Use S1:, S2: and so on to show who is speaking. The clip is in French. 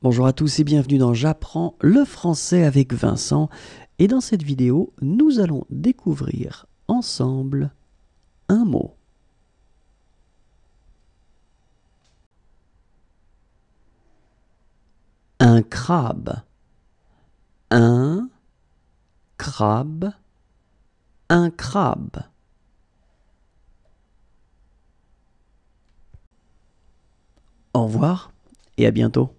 S1: Bonjour à tous et bienvenue dans J'apprends le français avec Vincent et dans cette vidéo nous allons découvrir ensemble un mot.
S2: Un crabe. Un crabe. Un crabe.
S3: Au revoir et à bientôt.